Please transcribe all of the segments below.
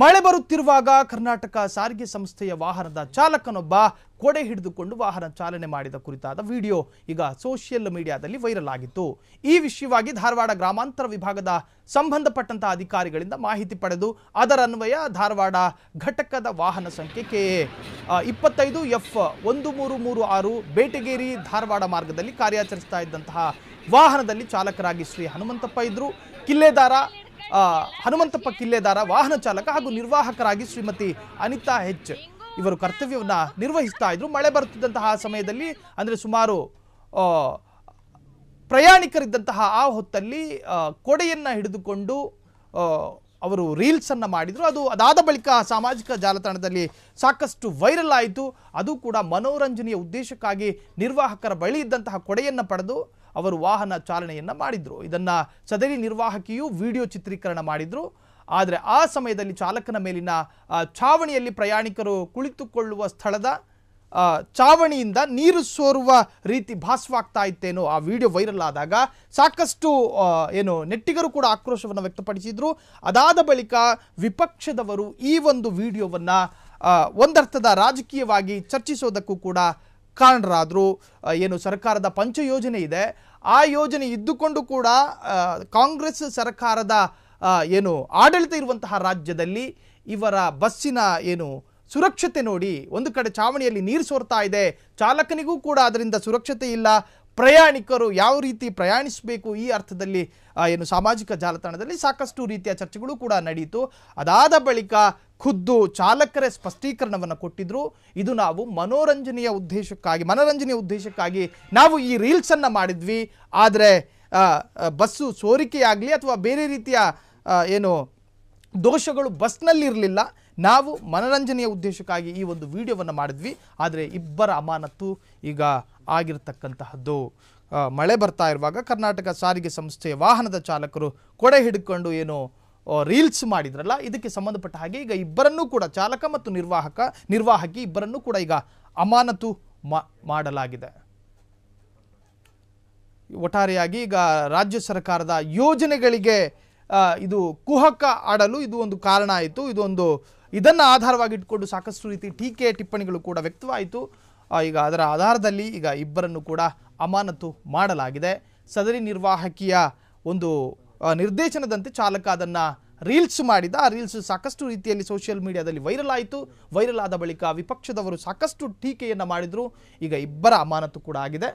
ಮಳೆ ಬರುತ್ತಿರುವಾಗ ಕರ್ನಾಟಕ ಸಾರಿಗೆ ಸಂಸ್ಥೆಯ ವಾಹನದ ಚಾಲಕನೊಬ್ಬ ಕೊಡೆ ಹಿಡಿದುಕೊಂಡು ವಾಹನ ಚಾಲನೆ ಮಾಡಿದ ಕುರಿತಾದ ವಿಡಿಯೋ ಈಗ ಸೋಷಿಯಲ್ ಮೀಡಿಯಾದಲ್ಲಿ ವೈರಲ್ ಆಗಿತ್ತು ಈ ವಿಷಯವಾಗಿ ಧಾರವಾಡ ಗ್ರಾಮಾಂತರ ವಿಭಾಗದ ಸಂಬಂಧಪಟ್ಟಂತಹ ಅಧಿಕಾರಿಗಳಿಂದ ಮಾಹಿತಿ ಪಡೆದು ಅದರನ್ವಯ ಧಾರವಾಡ ಘಟಕದ ವಾಹನ ಸಂಖ್ಯೆ ಕೆ ಇಪ್ಪತ್ತೈದು ಎಫ್ ಒಂದು ಮೂರು ಮೂರು ಆರು ಬೇಟಗೇರಿ ಧಾರವಾಡ ಮಾರ್ಗದಲ್ಲಿ ಕಾರ್ಯಾಚರಿಸ್ತಾ ಇದ್ದಂತಹ ವಾಹನದಲ್ಲಿ ಚಾಲಕರಾಗಿ ಶ್ರೀ ಹನುಮಂತಪ್ಪ ಇದ್ದರು ಕಿಲ್ಲೆದಾರ ಹನುಮಂತಪ್ಪ ಕಿಲ್ಲೆದಾರ ವಾಹನ ಚಾಲಕ ಹಾಗೂ ನಿರ್ವಾಹಕರಾಗಿ ಶ್ರೀಮತಿ ಅನಿತಾ ಹೆಚ್ ಇವರು ಕರ್ತವ್ಯವನ್ನು ನಿರ್ವಹಿಸ್ತಾ ಇದ್ರು ಮಳೆ ಬರುತ್ತಿದ್ದಂತಹ ಸಮಯದಲ್ಲಿ ಅಂದರೆ ಸುಮಾರು ಪ್ರಯಾಣಿಕರಿದ್ದಂತಹ ಆ ಹೊತ್ತಲ್ಲಿ ಕೊಡೆಯನ್ನು ಹಿಡಿದುಕೊಂಡು ಅವರು ರೀಲ್ಸನ್ನು ಮಾಡಿದರು ಅದು ಅದಾದ ಬಳಿಕ ಸಾಮಾಜಿಕ ಜಾಲತಾಣದಲ್ಲಿ ಸಾಕಷ್ಟು ವೈರಲ್ ಆಯಿತು ಅದು ಕೂಡ ಮನೋರಂಜನೆಯ ಉದ್ದೇಶಕ್ಕಾಗಿ ನಿರ್ವಾಹಕರ ಬಳಿ ಇದ್ದಂತಹ ಕೊಡೆಯನ್ನು ಪಡೆದು ಅವರು ವಾಹನ ಚಾಲನೆಯನ್ನು ಮಾಡಿದರು ಇದನ್ನು ಸದರಿ ನಿರ್ವಾಹಕಿಯು ವಿಡಿಯೋ ಚಿತ್ರೀಕರಣ ಮಾಡಿದರು ಆದರೆ ಆ ಸಮಯದಲ್ಲಿ ಚಾಲಕನ ಮೇಲಿನ ಛಾವಣಿಯಲ್ಲಿ ಪ್ರಯಾಣಿಕರು ಕುಳಿತುಕೊಳ್ಳುವ ಸ್ಥಳದ ಚಾವಣಿಯಿಂದ ನೀರು ಸೋರುವ ರೀತಿ ಭಾಸವಾಗ್ತಾ ಇತ್ತೇನೋ ಆ ವಿಡಿಯೋ ವೈರಲ್ ಆದಾಗ ಸಾಕಷ್ಟು ಏನು ನೆಟ್ಟಿಗರು ಕೂಡ ಆಕ್ರೋಶವನ್ನು ವ್ಯಕ್ತಪಡಿಸಿದ್ರು ಅದಾದ ಬಳಿಕ ವಿಪಕ್ಷದವರು ಈ ಒಂದು ವಿಡಿಯೋವನ್ನು ಒಂದರ್ಥದ ರಾಜಕೀಯವಾಗಿ ಚರ್ಚಿಸೋದಕ್ಕೂ ಕೂಡ ಕಾರಣರಾದರೂ ಏನು ಸರ್ಕಾರದ ಪಂಚ ಯೋಜನೆ ಇದೆ ಆ ಯೋಜನೆ ಇದ್ದುಕೊಂಡು ಕೂಡ ಕಾಂಗ್ರೆಸ್ ಸರ್ಕಾರದ ಏನು ಆಡಳಿತ ಇರುವಂತಹ ರಾಜ್ಯದಲ್ಲಿ ಇವರ ಬಸ್ಸಿನ ಏನು ಸುರಕ್ಷತೆ ನೋಡಿ ಒಂದು ಕಡೆ ಚಾವಣಿಯಲ್ಲಿ ನೀರು ಸೋರ್ತಾ ಇದೆ ಚಾಲಕನಿಗೂ ಕೂಡ ಅದರಿಂದ ಸುರಕ್ಷತೆ ಇಲ್ಲ ಪ್ರಯಾಣಿಕರು ಯಾವ ರೀತಿ ಪ್ರಯಾಣಿಸಬೇಕು ಈ ಅರ್ಥದಲ್ಲಿ ಏನು ಸಾಮಾಜಿಕ ಜಾಲತಾಣದಲ್ಲಿ ಸಾಕಷ್ಟು ರೀತಿಯ ಚರ್ಚೆಗಳು ಕೂಡ ನಡೆಯಿತು ಅದಾದ ಬಳಿಕ ಖುದ್ದು ಚಾಲಕರೇ ಸ್ಪಷ್ಟೀಕರಣವನ್ನು ಕೊಟ್ಟಿದ್ರು ಇದು ನಾವು ಮನೋರಂಜನೆಯ ಉದ್ದೇಶಕ್ಕಾಗಿ ಮನೋರಂಜನೆಯ ಉದ್ದೇಶಕ್ಕಾಗಿ ನಾವು ಈ ರೀಲ್ಸನ್ನು ಮಾಡಿದ್ವಿ ಆದರೆ ಬಸ್ಸು ಸೋರಿಕೆಯಾಗಲಿ ಅಥವಾ ಬೇರೆ ರೀತಿಯ ಏನು ದೋಷಗಳು ಬಸ್ನಲ್ಲಿರಲಿಲ್ಲ ನಾವು ಮನೋರಂಜನೆಯ ಉದ್ದೇಶಕ್ಕಾಗಿ ಈ ಒಂದು ವಿಡಿಯೋವನ್ನು ಮಾಡಿದ್ವಿ ಆದರೆ ಇಬ್ಬರ ಅಮಾನತ್ತು ಈಗ ಆಗಿರತಕ್ಕಂತಹದ್ದು ಮಳೆ ಬರ್ತಾ ಇರುವಾಗ ಕರ್ನಾಟಕ ಸಾರಿಗೆ ಸಂಸ್ಥೆಯ ವಾಹನದ ಚಾಲಕರು ಕೊಡೆ ಹಿಡ್ಕೊಂಡು ಏನು ರೀಲ್ಸ್ ಮಾಡಿದ್ರಲ್ಲ ಇದಕ್ಕೆ ಸಂಬಂಧಪಟ್ಟ ಹಾಗೆ ಈಗ ಇಬ್ಬರನ್ನೂ ಕೂಡ ಚಾಲಕ ಮತ್ತು ನಿರ್ವಾಹಕ ನಿರ್ವಾಹಕಿ ಇಬ್ಬರನ್ನೂ ಕೂಡ ಈಗ ಅಮಾನತು ಮಾಡಲಾಗಿದೆ ಒಟ್ಟಾರೆಯಾಗಿ ಈಗ ರಾಜ್ಯ ಸರ್ಕಾರದ ಯೋಜನೆಗಳಿಗೆ ಇದು ಕುಹಕ ಆಡಲು ಇದು ಒಂದು ಕಾರಣ ಆಯಿತು ಇದೊಂದು ಇದನ್ನು ಆಧಾರವಾಗಿಟ್ಕೊಂಡು ಸಾಕಷ್ಟು ರೀತಿ ಟೀಕೆ ಟಿಪ್ಪಣಿಗಳು ಕೂಡ ವ್ಯಕ್ತವಾಯಿತು ಈಗ ಅದರ ಆಧಾರದಲ್ಲಿ ಈಗ ಇಬ್ಬರನ್ನು ಕೂಡ ಅಮಾನತು ಮಾಡಲಾಗಿದೆ ಸದರಿ ನಿರ್ವಾಹಕಿಯ ಒಂದು ನಿರ್ದೇಶನದಂತೆ ಚಾಲಕ ಅದನ್ನು ರೀಲ್ಸ್ ಮಾಡಿದ ಆ ರೀಲ್ಸ್ ಸಾಕಷ್ಟು ರೀತಿಯಲ್ಲಿ ಸೋಷಿಯಲ್ ಮೀಡಿಯಾದಲ್ಲಿ ವೈರಲ್ ಆಯಿತು ವೈರಲ್ ಆದ ಬಳಿಕ ವಿಪಕ್ಷದವರು ಸಾಕಷ್ಟು ಟೀಕೆಯನ್ನು ಮಾಡಿದರು ಈಗ ಇಬ್ಬರ ಅಮಾನತು ಕೂಡ ಆಗಿದೆ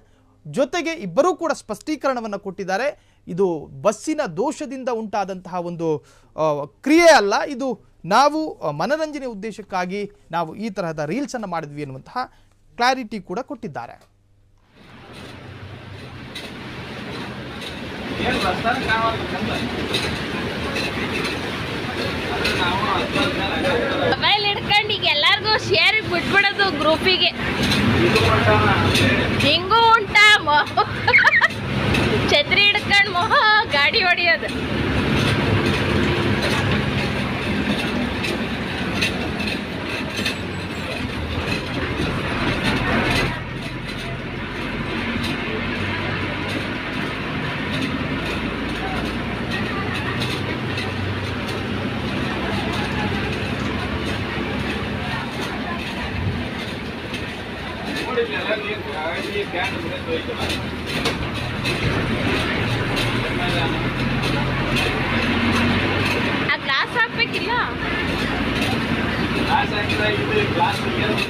ಜೊತೆಗೆ ಇಬ್ಬರೂ ಕೂಡ ಸ್ಪಷ್ಟೀಕರಣವನ್ನು ಕೊಟ್ಟಿದ್ದಾರೆ ಇದು ಬಸ್ಸಿನ ದೋಷದಿಂದ ಉಂಟಾದಂತಹ ಒಂದು ಕ್ರಿಯೆ ಅಲ್ಲ ಇದು ನಾವು ಮನರಂಜನೆ ಉದ್ದೇಶಕ್ಕಾಗಿ ನಾವು ಈ ತರಹದ ರೀಲ್ಸನ್ನು ಮಾಡಿದ್ವಿ ಎನ್ನುವಂತಹ ಕ್ಲಾರಿಟಿ ಕೂಡ ಕೊಟ್ಟಿದ್ದಾರೆ ಮೊಬೈಲ್ ಹಿಡ್ಕೊಂಡು ಈಗ ಎಲ್ಲಾರ್ಗು ಶೇರ್ ಬಿಟ್ಬಿಡೋದು ಗ್ರೂಪಿಗೆ ಹಿಂಗೂ ಉಂಟಾ ಮೊಹ ಛತ್ರಿ ಹಿಡ್ಕೊಂಡು ಮೊಹ ಗಾಡಿ ಹೊಡಿಯೋದು ಆ ಗ್ಲಾಸ್ ಹಾಕ್ಬೇಕಿಲ್ಲ ಗ್ಲಾಸ್ ಹಾಕಿದ್ರೆ ಇದು ಗ್ಲಾಸ್